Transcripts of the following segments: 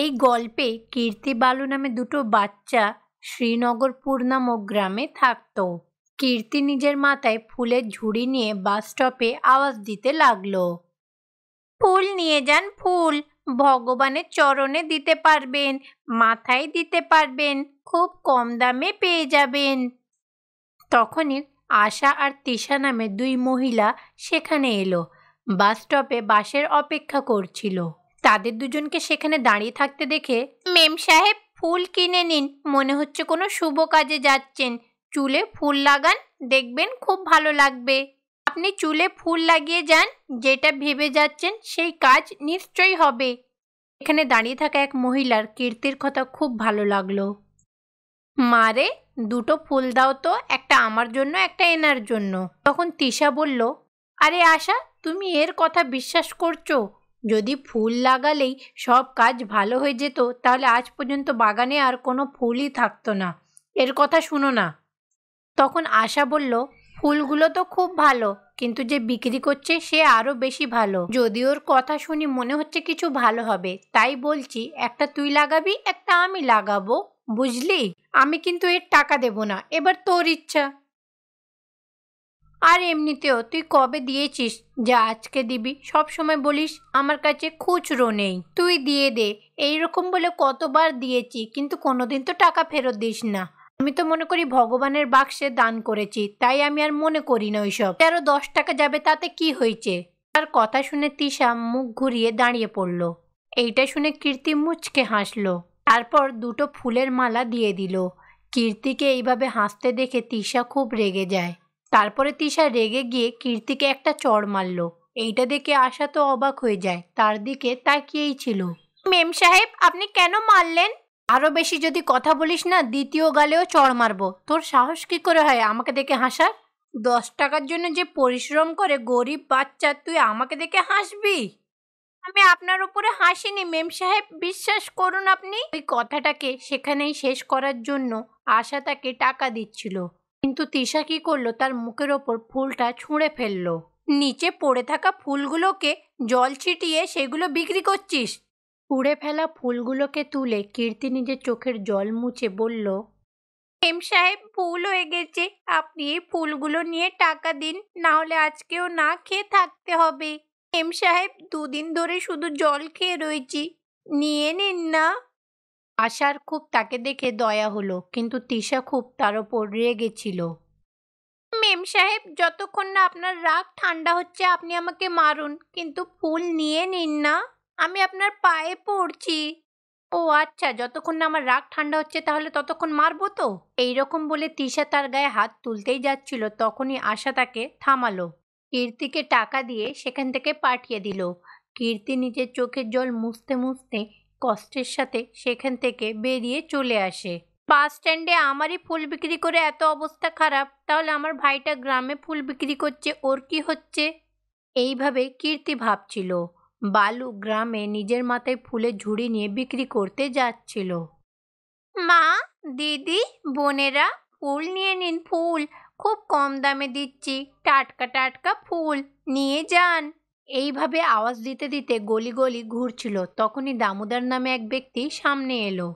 এই গল্পে কীর্তি বালু নামে দুটো বাচ্চা শ্রীনগর নামক গ্রামে থাকত কীর্তি নিজের মাথায় ফুলের ঝুড়ি নিয়ে বাস স্টপে আওয়াজ দিতে লাগলো ফুল নিয়ে যান ফুল ভগবানের চরণে দিতে পারবেন মাথায় দিতে পারবেন খুব কম দামে পেয়ে যাবেন তখনই আশা আর তিশা নামে দুই মহিলা সেখানে এলো বাস স্টপে বাসের অপেক্ষা করছিল তাদের দুজনকে সেখানে দাঁড়িয়ে থাকতে দেখে মেম সাহেব ফুল কিনে নিন মনে হচ্ছে কোনো শুভ কাজে যাচ্ছেন চুলে ফুল লাগান দেখবেন খুব ভালো লাগবে আপনি চুলে ফুল লাগিয়ে যান যেটা ভেবে যাচ্ছেন সেই কাজ নিশ্চয়ই হবে এখানে দাঁড়িয়ে থাকা এক মহিলার কীর্তির কথা খুব ভালো লাগলো মারে দুটো ফুল দাও তো একটা আমার জন্য একটা এনার জন্য তখন তিশা বলল আরে আশা তুমি এর কথা বিশ্বাস করছো যদি ফুল লাগালেই সব কাজ ভালো হয়ে যেত তাহলে আজ পর্যন্ত বাগানে আর কোনো ফুলই থাকতো না এর কথা শুনো না তখন আশা বলল ফুলগুলো তো খুব ভালো কিন্তু যে বিক্রি করছে সে আরও বেশি ভালো যদি ওর কথা শুনি মনে হচ্ছে কিছু ভালো হবে তাই বলছি একটা তুই লাগাবি একটা আমি লাগাবো বুঝলি আমি কিন্তু এর টাকা দেব না এবার তোর ইচ্ছা আর এমনিতেও তুই কবে দিয়েছিস যা আজকে দিবি সব সময় বলিস আমার কাছে খুচরো নেই তুই দিয়ে দে এই রকম বলে কতবার দিয়েছি কিন্তু কোনোদিন তো টাকা ফেরত দিস না আমি তো মনে করি ভগবানের বাক্সে দান করেছি তাই আমি আর মনে করি না ওইসব তেরো দশ টাকা যাবে তাতে কি হয়েছে তার কথা শুনে তিশা মুখ ঘুরিয়ে দাঁড়িয়ে পড়ল এইটা শুনে কীর্তি মুচকে হাসলো তারপর দুটো ফুলের মালা দিয়ে দিল কীর্তিকে এইভাবে হাসতে দেখে তিশা খুব রেগে যায় তারপরে তিশা রেগে গিয়ে কীর্তিকে একটা চড় মারল এইটা দেখে আশা তো অবাক হয়ে যায় তার দিকে তাকিয়েই ছিল মেম সাহেব আপনি কেন মারলেন আরও বেশি যদি কথা বলিস না দ্বিতীয় গালেও চড় মারব তোর সাহস কি করে হয় আমাকে দেখে হাসার দশ টাকার জন্য যে পরিশ্রম করে গরিব বাচ্চা তুই আমাকে দেখে হাসবি আমি আপনার উপরে হাসিনি মেম সাহেব বিশ্বাস করুন আপনি ওই কথাটাকে সেখানেই শেষ করার জন্য আশা তাকে টাকা দিচ্ছিল কিন্তু তিশা কি করলো তার মুখের ওপর ফুলটা ছুঁড়ে ফেললো নিচে পড়ে থাকা ফুলগুলোকে জল ছিটিয়ে সেগুলো বিক্রি করছিস পুড়ে ফেলা ফুলগুলোকে তুলে কীর্তি নিজের চোখের জল মুছে বলল হেম সাহেব ফুল হয়ে গেছে আপনি এই ফুলগুলো নিয়ে টাকা দিন না হলে আজকেও না খেয়ে থাকতে হবে হেম সাহেব দুদিন ধরে শুধু জল খেয়ে রয়েছি নিয়ে নিন না আশার খুব তাকে দেখে দয়া হলো কিন্তু তিশা খুব তার ওপর রেগে ছিল মেম সাহেব যতক্ষণ না আপনার রাগ ঠান্ডা হচ্ছে আপনি আমাকে মারুন কিন্তু ফুল নিয়ে নিন না আমি আপনার পায়ে পড়ছি ও আচ্ছা যতক্ষণ না আমার রাগ ঠান্ডা হচ্ছে তাহলে ততক্ষণ মারবো তো এইরকম বলে তিশা তার গায়ে হাত তুলতেই যাচ্ছিল তখনই আশা তাকে থামালো কীর্তিকে টাকা দিয়ে সেখান থেকে পাঠিয়ে দিল কীর্তি নিজের চোখের জল মুছতে মুছতে কষ্টের সাথে সেখান থেকে বেরিয়ে চলে আসে বাস স্ট্যান্ডে আমারই ফুল বিক্রি করে এত অবস্থা খারাপ তাহলে আমার ভাইটা গ্রামে ফুল বিক্রি করছে ওর কি হচ্ছে এইভাবে কীর্তি ভাবছিল বালু গ্রামে নিজের মাথায় ফুলের ঝুড়ি নিয়ে বিক্রি করতে যাচ্ছিল মা দিদি বোনেরা ফুল নিয়ে নিন ফুল খুব কম দামে দিচ্ছি টাটকা টাটকা ফুল নিয়ে যান এইভাবে আওয়াজ দিতে দিতে গলি গলি ঘুরছিল তখনই দামোদর নামে এক ব্যক্তি সামনে এলো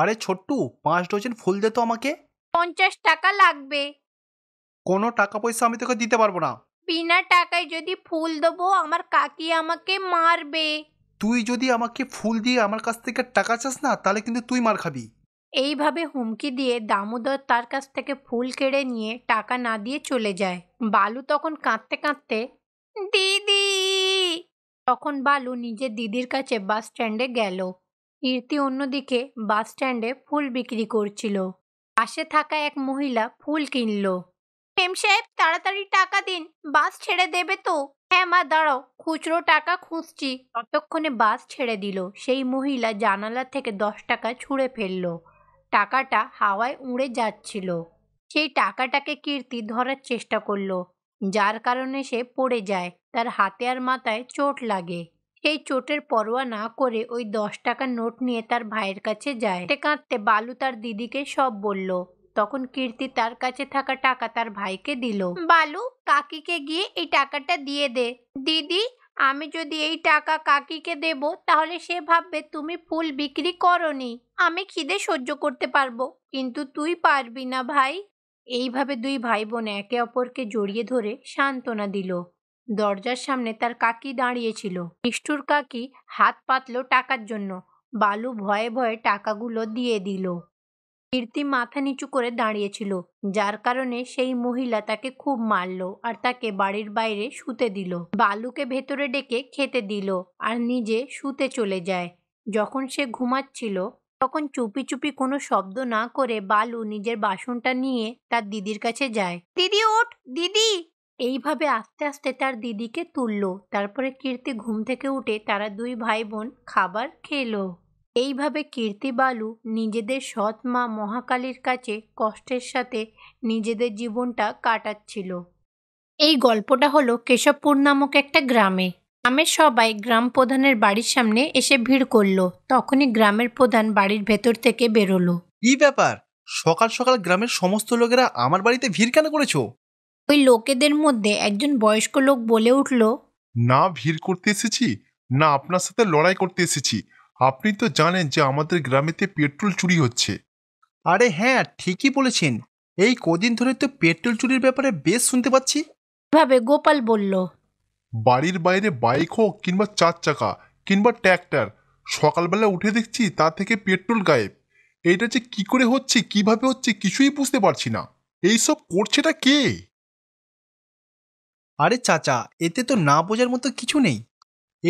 আরে ছোট্টু পাঁচ ডজন ফুল দে তো আমাকে পঞ্চাশ টাকা লাগবে কোনো টাকা পয়সা আমি তোকে দিতে পারবো না বিনা টাকায় যদি ফুল দেবো আমার কাকি আমাকে মারবে তুই যদি আমাকে ফুল দিয়ে আমার কাছ থেকে টাকা চাস না তাহলে কিন্তু তুই মার খাবি এইভাবে হুমকি দিয়ে দামোদর তার কাছ থেকে ফুল কেড়ে নিয়ে টাকা না দিয়ে চলে যায় বালু তখন কাঁদতে কাঁদতে দিদি তখন বালু নিজের দিদির কাছে বাস স্ট্যান্ডে গেল কীর্তি অন্যদিকে বাস স্ট্যান্ডে ফুল বিক্রি করছিল পাশে থাকা এক মহিলা ফুল কিনল হেম সাহেব তাড়াতাড়ি টাকা দিন বাস ছেড়ে দেবে তো হ্যাঁ মা দাঁড়াও খুচরো টাকা খুঁজছি ততক্ষণে বাস ছেড়ে দিল সেই মহিলা জানালা থেকে দশ টাকা ছুঁড়ে ফেলল টাকাটা হাওয়ায় উড়ে যাচ্ছিল সেই টাকাটাকে কীর্তি ধরার চেষ্টা করলো যার কারণে সে পড়ে যায় তার হাতে আর মাথায় চোট লাগে সেই চোটের পরোয়া না করে ওই দশ টাকার নোট নিয়ে তার ভাইয়ের কাছে যায় কাঁদতে বালু তার দিদিকে সব বলল তখন কীর্তি তার কাছে থাকা টাকা তার ভাইকে দিল বালু কাকিকে গিয়ে এই টাকাটা দিয়ে দে দিদি আমি যদি এই টাকা কাকিকে দেব তাহলে সে ভাববে তুমি ফুল বিক্রি করনি আমি খিদে সহ্য করতে পারবো কিন্তু তুই পারবি না ভাই এইভাবে দুই ভাই বোন একে অপরকে জড়িয়ে ধরে সান্ত্বনা দিল দরজার সামনে তার কাকি দাঁড়িয়েছিল নিষ্ঠুর কাকি হাত পাতল টাকার জন্য বালু ভয়ে ভয়ে টাকাগুলো দিয়ে দিল কীর্তি মাথা নিচু করে দাঁড়িয়েছিল যার কারণে সেই মহিলা তাকে খুব মারল আর তাকে বাড়ির বাইরে শুতে দিল বালুকে ভেতরে ডেকে খেতে দিল আর নিজে শুতে চলে যায় যখন সে ঘুমাচ্ছিল তখন চুপি চুপি কোনো শব্দ না করে বালু নিজের বাসনটা নিয়ে তার দিদির কাছে যায় দিদি ওঠ দিদি এইভাবে আস্তে আস্তে তার দিদিকে তুলল তারপরে কীর্তি ঘুম থেকে উঠে তারা দুই ভাই বোন খাবার খেলো এইভাবে কীর্তি বালু নিজেদের সৎ মা মহাকালীর কাছে কষ্টের সাথে নিজেদের জীবনটা কাটাচ্ছিল এই গল্পটা হলো কেশবপুর নামক একটা গ্রামে গ্রামের সবাই গ্রাম প্রধানের বাড়ির সামনে এসে ভিড় করলো তখনই গ্রামের প্রধান বাড়ির ভেতর থেকে বেরোলো কি ব্যাপার সকাল সকাল গ্রামের সমস্ত লোকেরা আমার বাড়িতে ভিড় কেন করেছো ওই লোকেদের মধ্যে একজন বয়স্ক লোক বলে উঠল না ভিড় করতে এসেছি না আপনার সাথে লড়াই করতে এসেছি আপনি তো জানেন যে আমাদের গ্রামেতে পেট্রোল চুরি হচ্ছে আরে হ্যাঁ ঠিকই বলেছেন এই কদিন ধরে তো পেট্রোল চুরির ব্যাপারে বেশ শুনতে পাচ্ছি ভাবে গোপাল বলল বাড়ির বাইরে বাইক হোক কিংবা চার চাকা কিংবা ট্র্যাক্টর সকালবেলা উঠে দেখছি তা থেকে পেট্রোল গায়েব এটা যে কি করে হচ্ছে কিভাবে হচ্ছে কিছুই বুঝতে পারছি না এইসব করছেটা কে আরে চাচা এতে তো না বোঝার মতো কিছু নেই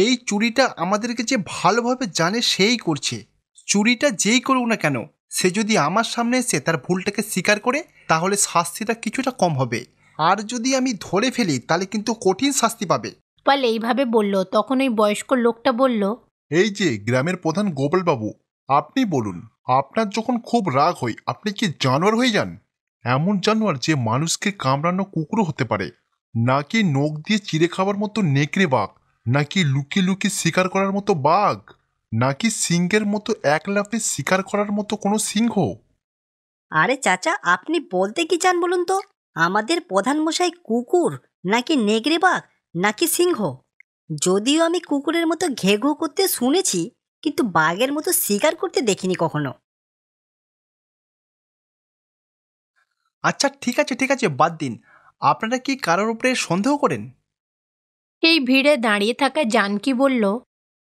এই চুরিটা আমাদেরকে যে ভালোভাবে জানে সেই করছে চুরিটা যেই করুক না কেন সে যদি আমার সামনে এসে তার ভুলটাকে স্বীকার করে তাহলে শাস্তিটা কিছুটা কম হবে আর যদি আমি ধরে ফেলি তাহলে কিন্তু কঠিন শাস্তি পাবে পাল এইভাবে বলল তখন ওই বয়স্ক লোকটা বলল এই যে গ্রামের প্রধান গোপালবাবু আপনি বলুন আপনার যখন খুব রাগ হয় আপনি কি জানোয়ার হয়ে যান এমন জানোয়ার যে মানুষকে কামড়ানো কুকুরও হতে পারে নাকি নখ দিয়ে চিড়ে খাওয়ার মতো নেকড়ে বাঘ নাকি লুকিয়ে লুকিয়ে শিকার করার মতো বাঘ নাকি সিংহের মতো এক লাফে শিকার করার মতো কোনো সিংহ আরে চাচা আপনি বলতে কি চান বলুন তো আমাদের প্রধানমশাই কুকুর নাকি নেগড়ে বাঘ নাকি সিংহ যদিও আমি কুকুরের মতো ঘেঘো করতে শুনেছি কিন্তু বাঘের মতো শিকার করতে দেখিনি কখনো আচ্ছা ঠিক আছে ঠিক আছে বাদ দিন আপনারা কি কারোর উপরে সন্দেহ করেন এই ভিড়ে দাঁড়িয়ে থাকা জানকি বলল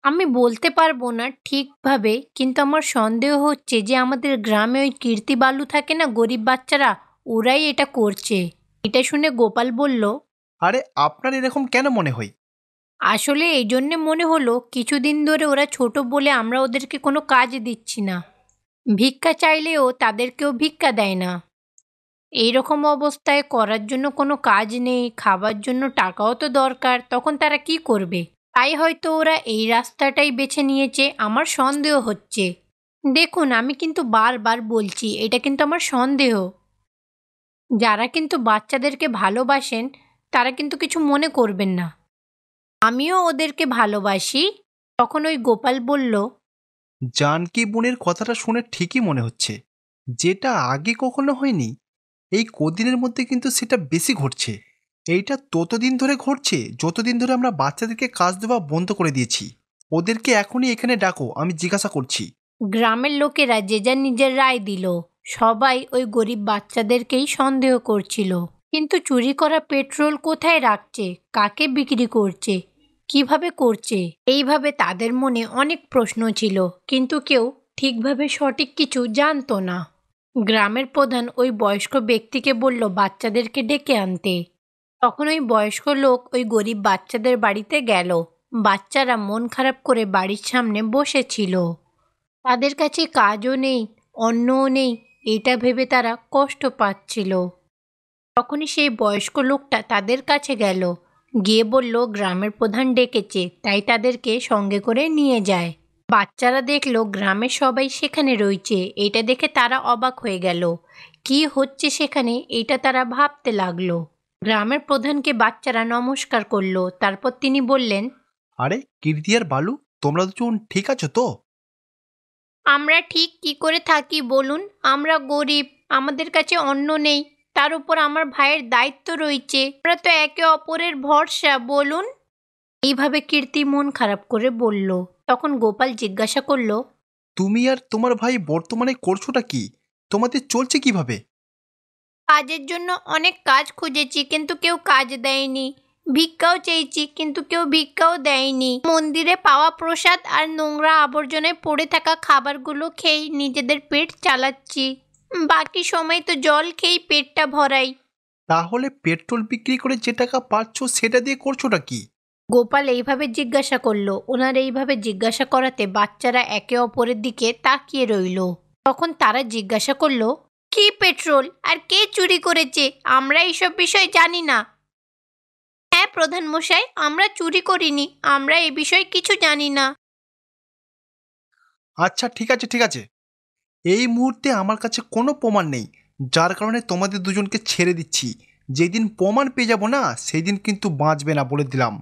আমি বলতে পারবো না ঠিকভাবে কিন্তু আমার সন্দেহ হচ্ছে যে আমাদের গ্রামে ওই কীর্তিবালু থাকে না গরিব বাচ্চারা ওরাই এটা করছে এটা শুনে গোপাল বলল আরে আপনার এরকম কেন মনে হয় আসলে এই জন্যে মনে হলো কিছুদিন ধরে ওরা ছোট বলে আমরা ওদেরকে কোনো কাজ দিচ্ছি না ভিক্ষা চাইলেও তাদেরকেও ভিক্ষা দেয় না এই রকম অবস্থায় করার জন্য কোনো কাজ নেই খাবার জন্য টাকাও তো দরকার তখন তারা কি করবে তাই হয়তো ওরা এই রাস্তাটাই বেছে নিয়েছে আমার সন্দেহ হচ্ছে দেখুন আমি কিন্তু বারবার বলছি এটা কিন্তু আমার সন্দেহ যারা কিন্তু বাচ্চাদেরকে ভালোবাসেন তারা কিন্তু কিছু মনে করবেন না আমিও ওদেরকে ভালোবাসি তখন ওই গোপাল বলল জানকি বোনের কথাটা শুনে ঠিকই মনে হচ্ছে যেটা আগে কখনো হয়নি এই কদিনের মধ্যে কিন্তু সেটা বেশি ঘটছে এইটা ততদিন ধরে ঘটছে যতদিন ধরে আমরা বাচ্চাদেরকে কাজ দেওয়া বন্ধ করে দিয়েছি ওদেরকে এখনই এখানে ডাকো আমি জিজ্ঞাসা করছি গ্রামের লোকেরা যে যার নিজের রায় দিল সবাই ওই গরিব বাচ্চাদেরকেই সন্দেহ করছিল কিন্তু চুরি করা পেট্রোল কোথায় রাখছে কাকে বিক্রি করছে কিভাবে করছে এইভাবে তাদের মনে অনেক প্রশ্ন ছিল কিন্তু কেউ ঠিকভাবে সঠিক কিছু জানতো না গ্রামের প্রধান ওই বয়স্ক ব্যক্তিকে বলল বাচ্চাদেরকে ডেকে আনতে তখন ওই বয়স্ক লোক ওই গরিব বাচ্চাদের বাড়িতে গেল বাচ্চারা মন খারাপ করে বাড়ির সামনে বসেছিল তাদের কাছে কাজও নেই অন্নও নেই এটা ভেবে তারা কষ্ট পাচ্ছিল তখনই সেই বয়স্ক লোকটা তাদের কাছে গেল গিয়ে বলল গ্রামের প্রধান ডেকেছে তাই তাদেরকে সঙ্গে করে নিয়ে যায় বাচ্চারা দেখলো গ্রামের সবাই সেখানে রয়েছে এটা দেখে তারা অবাক হয়ে গেল কি হচ্ছে সেখানে এটা তারা ভাবতে লাগলো গ্রামের প্রধানকে বাচ্চারা নমস্কার করলো তারপর তিনি বললেন আরে কীর্তি আর বালু তোমরা দুজন ঠিক আছো তো আমরা ঠিক কি করে থাকি বলুন আমরা গরিব আমাদের কাছে অন্ন নেই তার উপর আমার ভাইয়ের দায়িত্ব রয়েছে আমরা তো একে অপরের ভরসা বলুন এইভাবে কীর্তি মন খারাপ করে বলল তখন গোপাল জিজ্ঞাসা করলো তুমি আর তোমার ভাই বর্তমানে করছোটা কি তোমাদের চলছে কিভাবে কাজের জন্য অনেক কাজ খুঁজেছি কিন্তু কেউ কাজ দেয়নি ভিক্ষাও চেয়েছি কিন্তু কেউ ভিক্ষাও দেয়নি মন্দিরে পাওয়া প্রসাদ আর নোংরা আবর্জনায় পড়ে থাকা খাবারগুলো খেয়ে নিজেদের পেট চালাচ্ছি বাকি সময় তো জল খেয়ে পেটটা ভরাই তাহলে পেট্রোল বিক্রি করে যে টাকা পাচ্ছ সেটা দিয়ে করছোটা কি গোপাল এইভাবে জিজ্ঞাসা করলো ওনার এইভাবে জিজ্ঞাসা করাতে বাচ্চারা একে অপরের দিকে তাকিয়ে রইল তখন তারা জিজ্ঞাসা করলো কি পেট্রোল আর কে চুরি করেছে আমরা এইসব বিষয় জানি না প্রধান মশাই আমরা চুরি করিনি আমরা এ বিষয়ে কিছু জানি না আচ্ছা ঠিক আছে ঠিক আছে এই মুহূর্তে আমার কাছে কোনো প্রমাণ নেই যার কারণে তোমাদের দুজনকে ছেড়ে দিচ্ছি যেদিন প্রমাণ পেয়ে যাব না সেই দিন কিন্তু বাঁচবে না বলে দিলাম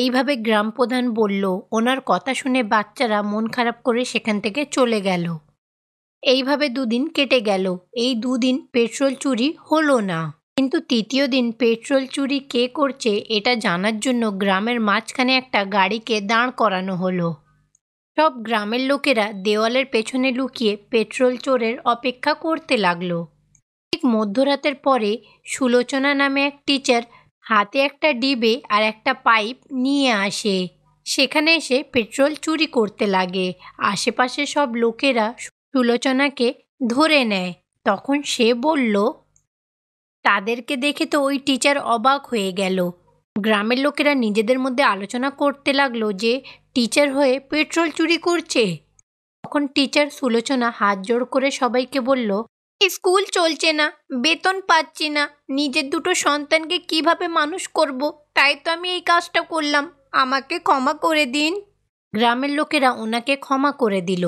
এইভাবে গ্রাম প্রধান বলল ওনার কথা শুনে বাচ্চারা মন খারাপ করে সেখান থেকে চলে গেল এইভাবে দুদিন কেটে গেল এই দুদিন পেট্রোল চুরি হলো না কিন্তু তৃতীয় দিন পেট্রোল চুরি কে করছে এটা জানার জন্য গ্রামের মাঝখানে একটা গাড়িকে দাঁড় করানো হলো সব গ্রামের লোকেরা দেওয়ালের পেছনে লুকিয়ে পেট্রোল চোরের অপেক্ষা করতে লাগলো ঠিক মধ্যরাতের পরে সুলোচনা নামে এক টিচার হাতে একটা ডিবে আর একটা পাইপ নিয়ে আসে সেখানে এসে পেট্রোল চুরি করতে লাগে আশেপাশে সব লোকেরা সুলোচনাকে ধরে নেয় তখন সে বলল তাদেরকে দেখে তো ওই টিচার অবাক হয়ে গেল গ্রামের লোকেরা নিজেদের মধ্যে আলোচনা করতে লাগলো যে টিচার হয়ে পেট্রোল চুরি করছে তখন টিচার সুলোচনা হাত জোড় করে সবাইকে বলল স্কুল চলছে না বেতন পাচ্ছি না নিজের দুটো সন্তানকে কিভাবে মানুষ করব তাই তো আমি এই কাজটা করলাম আমাকে ক্ষমা করে দিন গ্রামের লোকেরা ওনাকে ক্ষমা করে দিল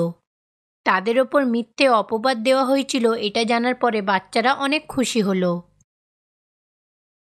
তাদের ওপর মিথ্যে অপবাদ দেওয়া হয়েছিল এটা জানার পরে বাচ্চারা অনেক খুশি হলো